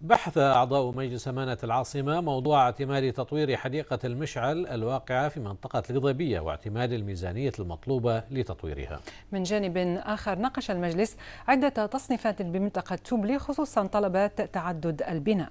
بحث أعضاء مجلس أمانة العاصمة موضوع اعتماد تطوير حديقة المشعل الواقعة في منطقة الغضبية واعتماد الميزانية المطلوبة لتطويرها من جانب آخر ناقش المجلس عدة تصنيفات بمنطقة توبلي خصوصا طلبات تعدد البناء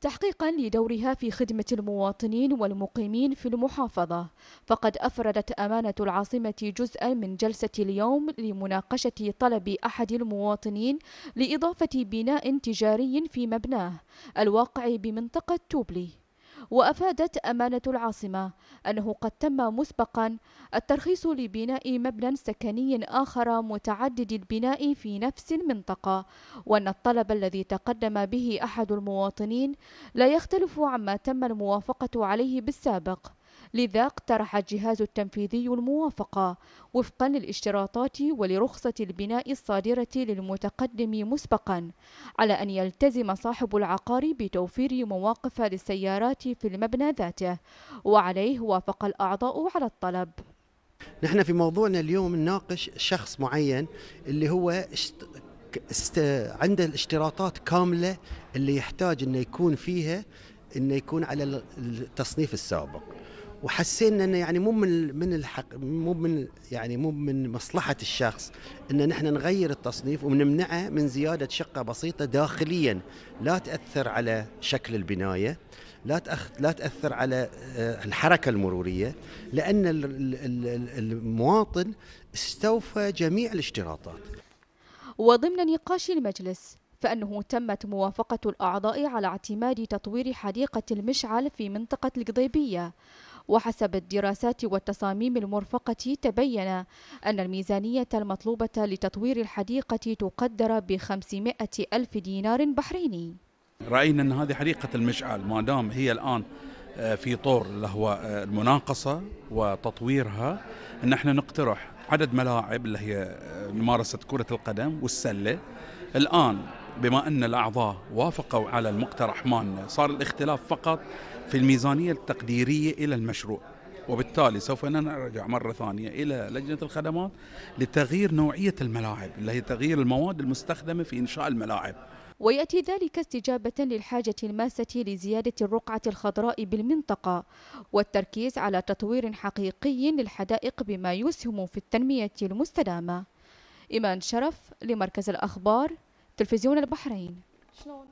تحقيقا لدورها في خدمة المواطنين والمقيمين في المحافظة فقد أفردت أمانة العاصمة جزءا من جلسة اليوم لمناقشة طلب أحد المواطنين لإضافة بناء تجاري في مبناه الواقع بمنطقة توبلي وأفادت أمانة العاصمة أنه قد تم مسبقا الترخيص لبناء مبنى سكني آخر متعدد البناء في نفس المنطقة وأن الطلب الذي تقدم به أحد المواطنين لا يختلف عما تم الموافقة عليه بالسابق لذا اقترح الجهاز التنفيذي الموافقة وفقا للاشتراطات ولرخصة البناء الصادرة للمتقدم مسبقا على أن يلتزم صاحب العقار بتوفير مواقف للسيارات في المبنى ذاته وعليه وافق الأعضاء على الطلب نحن في موضوعنا اليوم نناقش شخص معين اللي هو اشت... است... عنده الاشتراطات كاملة اللي يحتاج انه يكون فيها انه يكون على التصنيف السابق وحسينا انه يعني مو من من الحق مو من يعني مو من مصلحه الشخص ان نحن نغير التصنيف ونمنعه من زياده شقه بسيطه داخليا لا تاثر على شكل البنايه لا لا تاثر على آه، الحركه المروريه لان المواطن استوفى جميع الاشتراطات. وضمن نقاش المجلس فأنه تمت موافقة الأعضاء على اعتماد تطوير حديقة المشعل في منطقة القضيبية وحسب الدراسات والتصاميم المرفقة تبين أن الميزانية المطلوبة لتطوير الحديقة تقدر ب 500 ألف دينار بحريني رأينا أن هذه حديقة المشعل ما دام هي الآن آه، في طور اللي هو آه، المناقصة وتطويرها أن احنا نقترح عدد ملاعب اللي هي آه، ممارسة كرة القدم والسلة الآن بما أن الأعضاء وافقوا على المقترح مالنا صار الاختلاف فقط في الميزانية التقديرية إلى المشروع وبالتالي سوف نرجع مرة ثانية إلى لجنة الخدمات لتغيير نوعية الملاعب اللي هي تغيير المواد المستخدمة في إنشاء الملاعب ويأتي ذلك استجابة للحاجة الماسة لزيادة الرقعة الخضراء بالمنطقة والتركيز على تطوير حقيقي للحدائق بما يسهم في التنمية المستدامة إيمان شرف لمركز الأخبار تلفزيون البحرين شلون